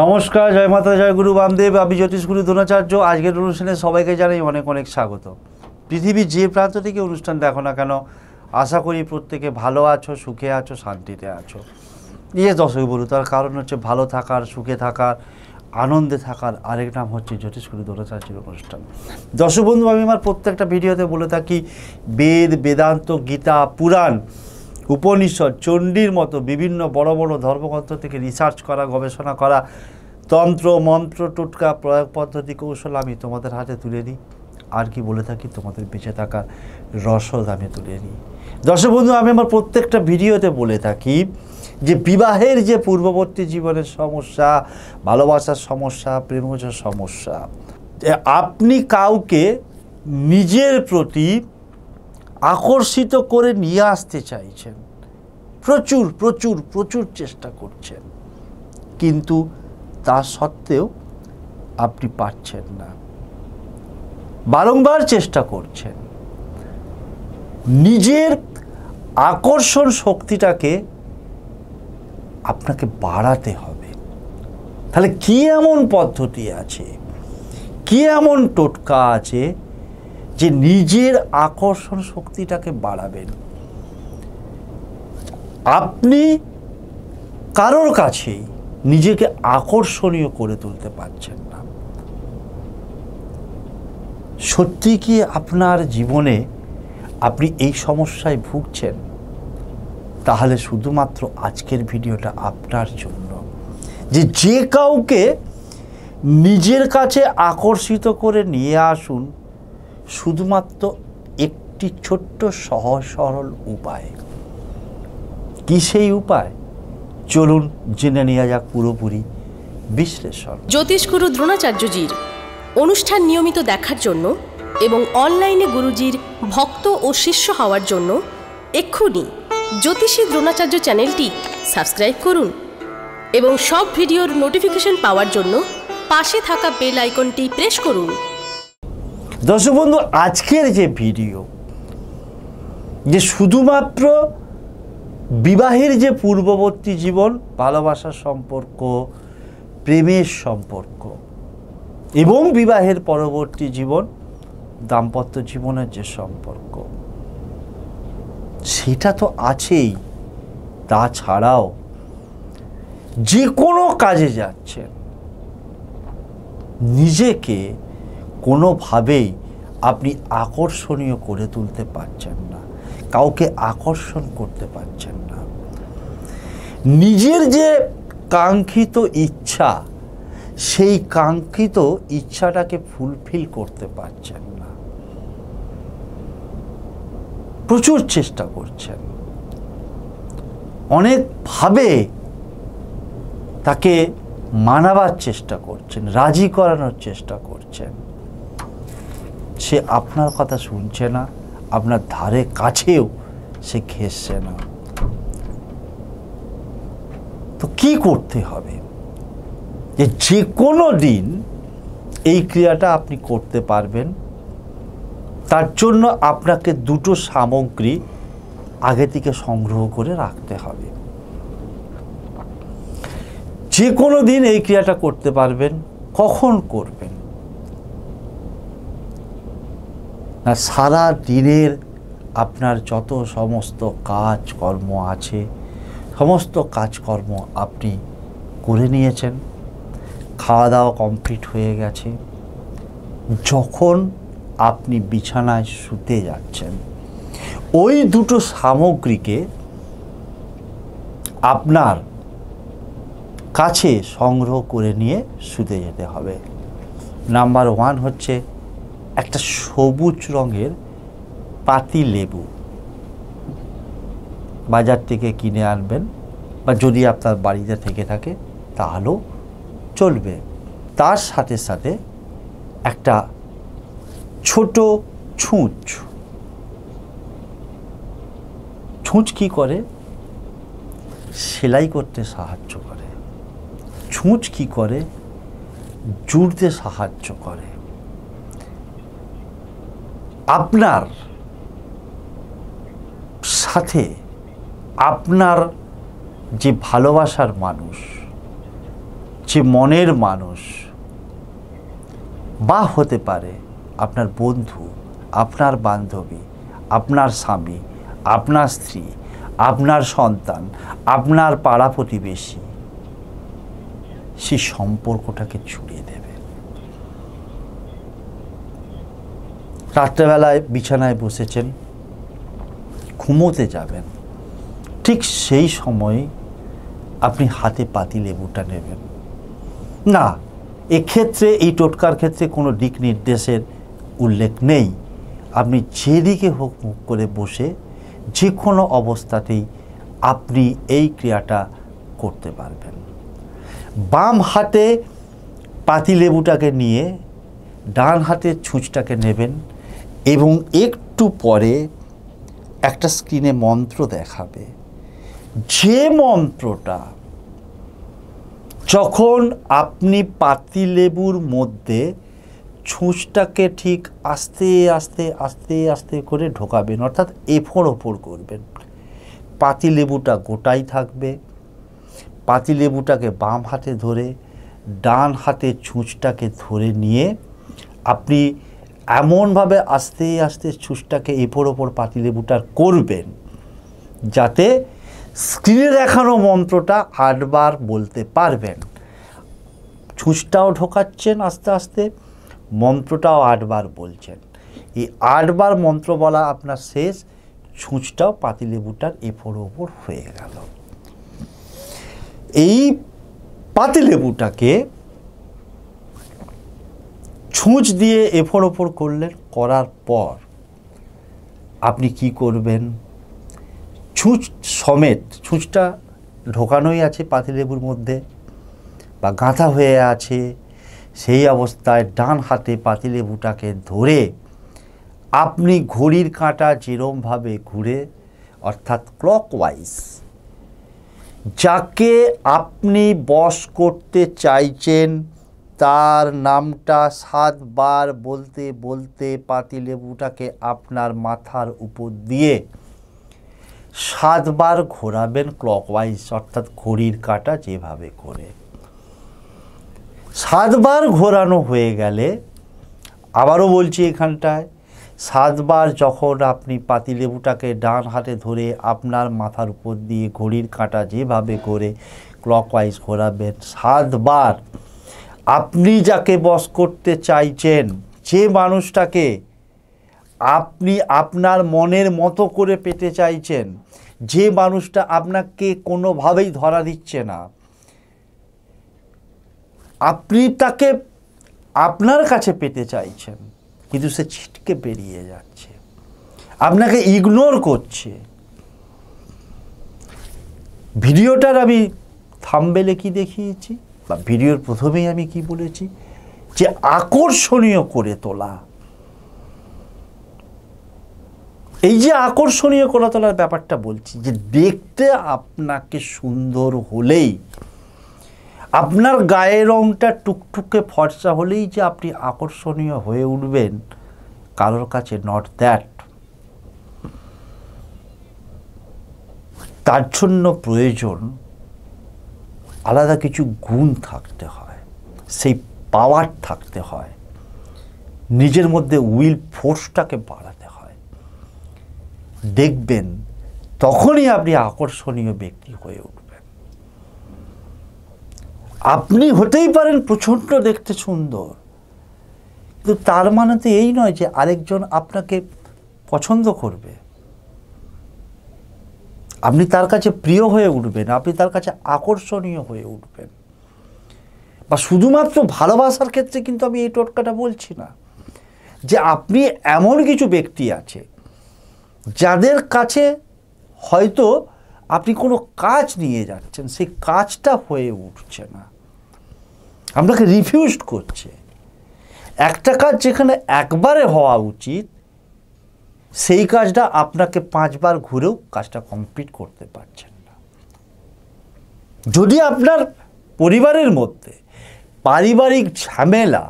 নমস্কার জয় মাতা জয় গুরু বামদেব আমি জ্যোতিষ গুরু দ্রোণাচার্য আজকের অনুষ্ঠানে সবাইকে জানাই অনেক অনেক স্বাগত পৃথিবীর যে প্রান্ত থেকে অনুষ্ঠান দেখো না কেন আশা করি প্রত্যেকে ভালো আছো সুখে আছো শান্তিতে আছো ইয়ে দশই বলু তার কারণ হচ্ছে ভালো থাকার সুখে থাকার আনন্দে থাকার আরেক নাম হচ্ছে জ্যোতিষ গুরু দ্রোণাচার্যের অনুষ্ঠান দশ বন্ধু আমি আমার প্রত্যেকটা ভিডিওতে বলে থাকি বেদ বেদান্ত গীতা পুরাণ উপনিষদ চণ্ডীর মতো বিভিন্ন বড় বড় ধর্মগ্রন্থ থেকে রিসার্চ করা গবেষণা করা তন্ত্র মন্ত্র টোটকা প্রয়োগ পদ্ধতি কৌশল আমি তোমাদের হাতে তুলে নিই আর কি বলে থাকি তোমাদের বেঁচে থাকার রসদ আমি তুলে নিই দর্শক বন্ধু আমি আমার প্রত্যেকটা ভিডিওতে বলে থাকি যে বিবাহের যে পূর্ববর্তী জীবনের সমস্যা ভালোবাসার সমস্যা প্রেমজ সমস্যা আপনি কাউকে নিজের প্রতি আকর্ষিত করে নিয়ে আসতে চাইছেন প্রচুর প্রচুর প্রচুর চেষ্টা করছেন কিন্তু তা সত্ত্বেও আপনি পাচ্ছেন না বারংবার চেষ্টা করছেন নিজের আকর্ষণ শক্তিটাকে আপনাকে বাড়াতে হবে তাহলে কি এমন পদ্ধতি আছে কী এমন টোটকা আছে যে নিজের আকর্ষণ শক্তিটাকে বাড়াবেন আপনি কারোর কাছেই নিজেকে আকর্ষণীয় করে তুলতে পারছেন না সত্যি কি আপনার জীবনে আপনি এই সমস্যায় ভুগছেন তাহলে শুধুমাত্র আজকের ভিডিওটা আপনার জন্য যে যে কাউকে নিজের কাছে আকর্ষিত করে নিয়ে আসুন শুধুমাত্র একটি ছোট্ট সহজ সরল উপায় কি সেই উপায় চলুন জেনে নেওয়া যাক পুরোপুরি বিশ্লেষণ জ্যোতিষগুরু দ্রোণাচার্যজির অনুষ্ঠান নিয়মিত দেখার জন্য এবং অনলাইনে গুরুজির ভক্ত ও শিষ্য হওয়ার জন্য এক্ষুনি জ্যোতিষী দ্রোণাচার্য চ্যানেলটি সাবস্ক্রাইব করুন এবং সব ভিডিওর নোটিফিকেশন পাওয়ার জন্য পাশে থাকা বেল আইকনটি প্রেস করুন দর্শক বন্ধু আজকের যে ভিডিও যে শুধুমাত্র বিবাহের যে পূর্ববর্তী জীবন ভালোবাসার সম্পর্ক প্রেমের সম্পর্ক এবং বিবাহের পরবর্তী জীবন দাম্পত্য জীবনের যে সম্পর্ক সেটা তো আছেই তাছাড়াও যে কোনো কাজে যাচ্ছেন নিজেকে কোনোভাবেই আপনি আকর্ষণীয় করে তুলতে পারছেন না কাউকে আকর্ষণ করতে পারছেন না নিজের যে কাঙ্ক্ষিত ইচ্ছা সেই কাঙ্ক্ষিত ইচ্ছাটাকে ফুলফিল করতে পারছেন না প্রচুর চেষ্টা করছেন অনেকভাবে তাকে মানাবার চেষ্টা করছেন রাজি করানোর চেষ্টা করছেন সে আপনার কথা শুনছে না আপনার ধারে কাছেও সে ঘেসছে না তো কি করতে হবে যে যে কোনো দিন এই ক্রিয়াটা আপনি করতে পারবেন তার জন্য আপনাকে দুটো সামগ্রী আগে থেকে সংগ্রহ করে রাখতে হবে যে কোনো দিন এই ক্রিয়াটা করতে পারবেন কখন করবেন না সারা দিনের আপনার যত সমস্ত কাজ কর্ম আছে সমস্ত কাজকর্ম আপনি করে নিয়েছেন খাওয়া দাওয়া কমপ্লিট হয়ে গেছে যখন আপনি বিছানায় শুতে যাচ্ছেন ওই দুটো সামগ্রীকে আপনার কাছে সংগ্রহ করে নিয়ে শুতে যেতে হবে নাম্বার ওয়ান হচ্ছে একটা সবুজ রঙের পাতি লেবু বাজার থেকে কিনে আনবেন বা যদি আপনার বাড়িতে থেকে থাকে তাহলেও চলবে তার সাথে সাথে একটা ছোট ছুঁচ ছুঁচ কি করে সেলাই করতে সাহায্য করে ছুঁচ কী করে জুড়তে সাহায্য করে আপনার সাথে আপনার যে ভালোবাসার মানুষ যে মনের মানুষ বা হতে পারে আপনার বন্ধু আপনার বান্ধবী আপনার স্বামী আপনার স্ত্রী আপনার সন্তান আপনার পাড়া প্রতিবেশী সে সম্পর্কটাকে ছুড়িয়ে দেয় রাত্রেবেলায় বিছানায় বসেছেন ঘুমোতে যাবেন ঠিক সেই সময় আপনি হাতে পাতি লেবুটা নেবেন না এক্ষেত্রে এই টোটকার ক্ষেত্রে কোনো দিক নির্দেশের উল্লেখ নেই আপনি যেদিকে হোক মুখ করে বসে যে কোনো অবস্থাতেই আপনি এই ক্রিয়াটা করতে পারবেন বাম হাতে পাতি লেবুটাকে নিয়ে ডান হাতে ছুঁচটাকে নেবেন এবং একটু পরে একটা স্ক্রিনে মন্ত্র দেখাবে যে মন্ত্রটা যখন আপনি পাতিলেবুর মধ্যে ছুঁচটাকে ঠিক আস্তে আস্তে আস্তে আস্তে করে ঢোকাবেন অর্থাৎ এফোর ওপর করবেন পাতিলেবুটা গোটাই থাকবে পাতিলেবুটাকে বাম হাতে ধরে ডান হাতে ছুঁচটাকে ধরে নিয়ে আপনি এমনভাবে আস্তে আস্তে ছুসটাকে এপর ওপর পাতিলেবুটার করবেন যাতে স্ক্রিনে দেখানো মন্ত্রটা আটবার বলতে পারবেন ছুঁচটাও ঢোকাচ্ছেন আস্তে আস্তে মন্ত্রটাও আটবার বলছেন এই আটবার মন্ত্র বলা আপনার শেষ ছুঁচটাও পাতিলেবুটার এপর ওপর হয়ে গেল এই পাতিলেবুটাকে ছুঁচ দিয়ে এফর ওপর করলেন করার পর আপনি কি করবেন ছুঁচ সমেত ছুঁচটা ঢোকানোই আছে পাতিলেবুর মধ্যে বা গাঁথা হয়ে আছে সেই অবস্থায় ডান হাতে পাতিলেবুটাকে ধরে আপনি ঘড়ির কাঁটা যেরমভাবে ঘুরে অর্থাৎ ক্লকওয়াইজ যাকে আপনি বস করতে চাইছেন তার নামটা সাতবার বলতে বলতে পাতিলেবুটাকে আপনার মাথার উপর দিয়ে সাতবার ঘোরাবেন ক্লকওয়াইজ অর্থাৎ ঘড়ির কাটা যেভাবে করে সাতবার ঘোরানো হয়ে গেলে আবারও বলছি এখানটায় সাতবার যখন আপনি পাতিলেবুটাকে ডান হাতে ধরে আপনার মাথার উপর দিয়ে ঘড়ির কাঁটা যেভাবে করে ক্লকওয়াইজ ঘোরাবেন সাতবার আপনি যাকে বস করতে চাইছেন যে মানুষটাকে আপনি আপনার মনের মতো করে পেতে চাইছেন যে মানুষটা আপনাকে কোনোভাবেই ধরা দিচ্ছে না আপনি তাকে আপনার কাছে পেতে চাইছেন কিন্তু সে ছিটকে বেরিয়ে যাচ্ছে আপনাকে ইগনোর করছে ভিডিওটার আমি থামবেলে কি দেখিয়েছি বা ভিডিওর প্রথমেই আমি কি বলেছি যে আকর্ষণীয় করে তোলা এই যে আকর্ষণীয় করে তোলার ব্যাপারটা বলছি যে দেখতে আপনাকে সুন্দর হলেই আপনার গায়ে রঙটা টুকটুকে ফর্সা হলেই যে আপনি আকর্ষণীয় হয়ে উঠবেন কারোর কাছে নট দ্যাট তার জন্য প্রয়োজন আলাদা কিছু গুণ থাকতে হয় সেই পাওয়ার থাকতে হয় নিজের মধ্যে উইল ফোর্সটাকে বাড়াতে হয় দেখবেন তখনই আপনি আকর্ষণীয় ব্যক্তি হয়ে উঠবেন আপনি হতেই পারেন প্রচণ্ড দেখতে সুন্দর কিন্তু তার মানে তো এই নয় যে আরেকজন আপনাকে পছন্দ করবে আপনি তার কাছে প্রিয় হয়ে উঠবেন আপনি তার কাছে আকর্ষণীয় হয়ে উঠবেন বা শুধুমাত্র ভালোবাসার ক্ষেত্রে কিন্তু আমি এই টোটকাটা বলছি না যে আপনি এমন কিছু ব্যক্তি আছে যাদের কাছে হয়তো আপনি কোনো কাজ নিয়ে যাচ্ছেন সেই কাজটা হয়ে উঠছে না আপনাকে রিফিউজ করছে একটা কাজ যেখানে একবারে হওয়া উচিত সেই কাজটা আপনাকে পাঁচবার ঘুরেও কাজটা কমপ্লিট করতে পারছেন না যদি আপনার পরিবারের মধ্যে পারিবারিক ঝামেলা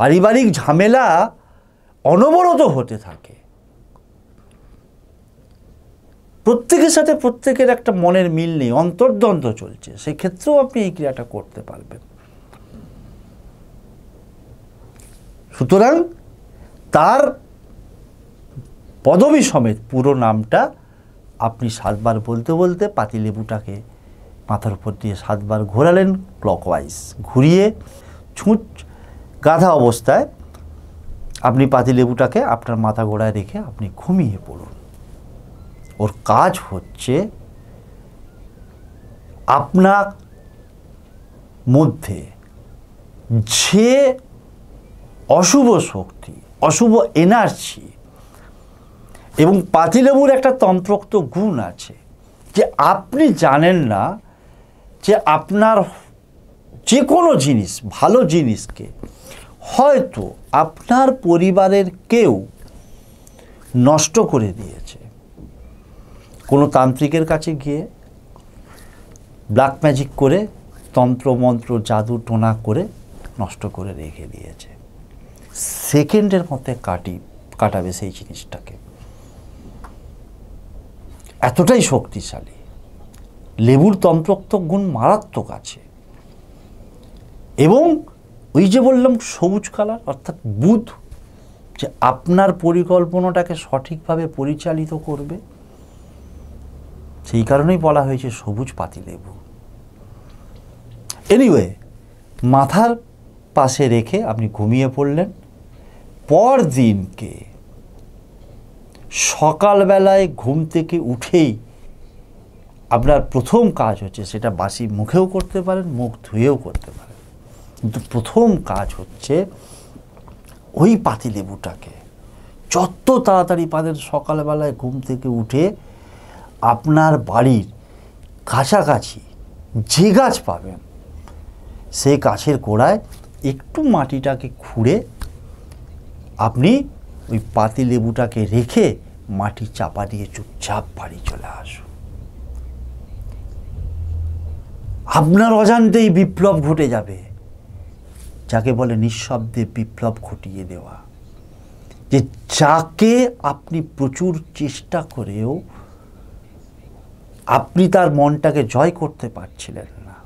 পারিবারিক ঝামেলা অনবরত হতে থাকে প্রত্যেকের সাথে প্রত্যেকের একটা মনের মিল নেই অন্তর্দ্বন্দ্ব চলছে সেক্ষেত্রেও আপনি এই ক্রিয়াটা করতে পারবেন সুতরাং তার পদবী সমেত পুরো নামটা আপনি সাতবার বলতে বলতে পাতিলেবুটাকে মাথার উপর দিয়ে সাতবার ঘোরালেন ক্লকওয়াইজ ঘুরিয়ে ছুঁচ গাধা অবস্থায় আপনি পাতিলেবুটাকে আপনার মাথা গোড়ায় রেখে আপনি ঘুমিয়ে পড়ুন ওর কাজ হচ্ছে আপনার মধ্যে যে অশুভ শক্তি অশুভ এনার্জি এবং পাতিলেবুর একটা তন্ত্রক্ত গুণ আছে যে আপনি জানেন না যে আপনার যে কোনো জিনিস ভালো জিনিসকে হয়তো আপনার পরিবারের কেউ নষ্ট করে দিয়েছে কোনো তান্ত্রিকের কাছে গিয়ে ব্ল্যাক ম্যাজিক করে তন্ত্রমন্ত্র জাদু টোনা করে নষ্ট করে রেখে দিয়েছে সেকেন্ডের মধ্যে কাটি কাটাবে সেই জিনিসটাকে এতটাই শক্তিশালী লেবুর তন্ত্রক্ত গুণ মারাত্মক আছে এবং ওই যে বললাম সবুজ কালার অর্থাৎ বুধ যে আপনার পরিকল্পনাটাকে সঠিকভাবে পরিচালিত করবে সেই কারণেই বলা হয়েছে সবুজ পাতি লেবু এনিওয়ে মাথার পাশে রেখে আপনি ঘুমিয়ে পড়লেন পরদিনকে সকালবেলায় ঘুম থেকে উঠেই আপনার প্রথম কাজ হচ্ছে সেটা বাসি মুখেও করতে পারেন মুখ ধুয়েও করতে পারেন কিন্তু প্রথম কাজ হচ্ছে ওই পাতিলেবুটাকে যত তাড়াতাড়ি পারেন সকালবেলায় ঘুম থেকে উঠে আপনার বাড়ির কাছাকাছি যে গাছ পাবেন সেই গাছের গোড়ায় একটু মাটিটাকে খুঁড়ে আপনি ওই পাতি লেবুটাকে রেখে মাটি চাপা দিয়ে চুপচাপ বাড়ি চলে আসুন আপনার অজান্তেই বিপ্লব ঘটে যাবে যাকে বলে নিঃশব্দে বিপ্লব ঘটিয়ে দেওয়া যে যাকে আপনি প্রচুর চেষ্টা করেও আপনি তার মনটাকে জয় করতে পারছিলেন না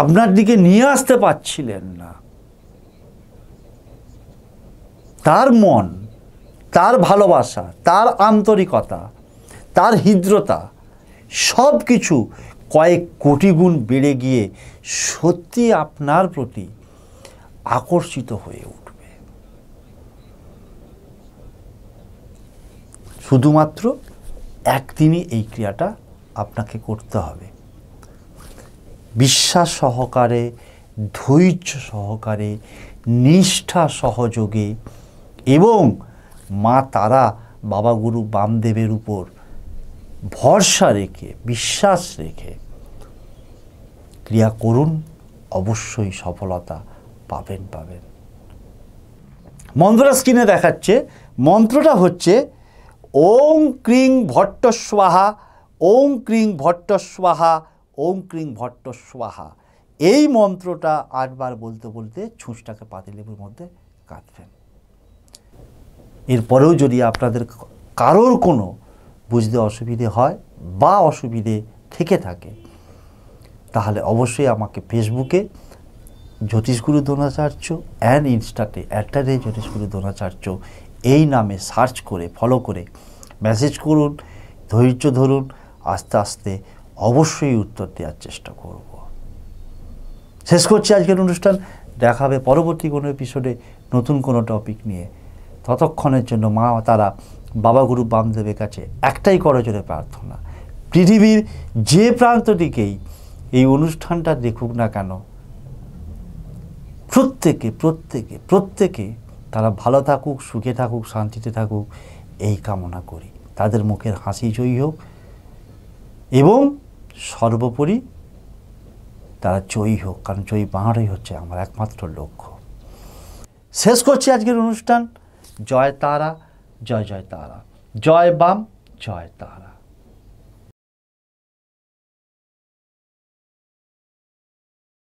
আপনার দিকে নিয়ে আসতে পারছিলেন না তার মন তার ভালোবাসা তার আন্তরিকতা তার হৃদ্রতা সব কিছু কয়েক কোটি গুণ বেড়ে গিয়ে সত্যি আপনার প্রতি আকর্ষিত হয়ে উঠবে শুধুমাত্র একদিনই এই ক্রিয়াটা আপনাকে করতে হবে বিশ্বাস সহকারে ধৈর্য সহকারে নিষ্ঠা সহযোগে এবং মা তারা বাবা গুরু বামদেবের উপর ভরসা রেখে বিশ্বাস রেখে ক্রিয়া করুন অবশ্যই সফলতা পাবেন পাবেন মন্ত্রটা স্ক্রিনে দেখাচ্ছে মন্ত্রটা হচ্ছে ওং ক্রিং ভট্টস্বাহা ওং ক্রিং ভট্টস্বাহা ওং ক্রিং ভট্টস্বাহা এই মন্ত্রটা আটবার বলতে বলতে ছুঁচটাকে পাতিলেবুর মধ্যে কাটবেন এরপরেও যদি আপনাদের কারোর কোনো বুঝতে অসুবিধে হয় বা অসুবিধে থেকে থাকে তাহলে অবশ্যই আমাকে ফেসবুকে জ্যোতিষগুরু দ্রোণাচার্য অ্যান্ড ইনস্টাতে at the rate Jyotishguru Dronacharya এই নামে সার্চ করে ফলো করে মেসেজ করুন ধৈর্য ধরুন আস্তে আস্তে অবশ্যই উত্তর দেওয়ার চেষ্টা করব শেষ করছি আজকের অনুষ্ঠান দেখাবে পরবর্তী কোনো এপিসোডে নতুন কোনো টপিক নিয়ে ততক্ষণের জন্য মা তারা বাবা গুরু বামদেবের কাছে একটাই জোরে প্রার্থনা পৃথিবীর যে প্রান্তটিকেই এই অনুষ্ঠানটা দেখুক না কেন প্রত্যেকে প্রত্যেকে প্রত্যেকে তারা ভালো থাকুক সুখে থাকুক শান্তিতে থাকুক এই কামনা করি তাদের মুখের হাসি জয়ী হোক এবং সর্বোপরি তারা জয়ী হোক কারণ জয়ী বাঁড়াই হচ্ছে আমার একমাত্র লক্ষ্য শেষ করছি আজকের অনুষ্ঠান जय तारा जय जय तारा जय बाम जय तारा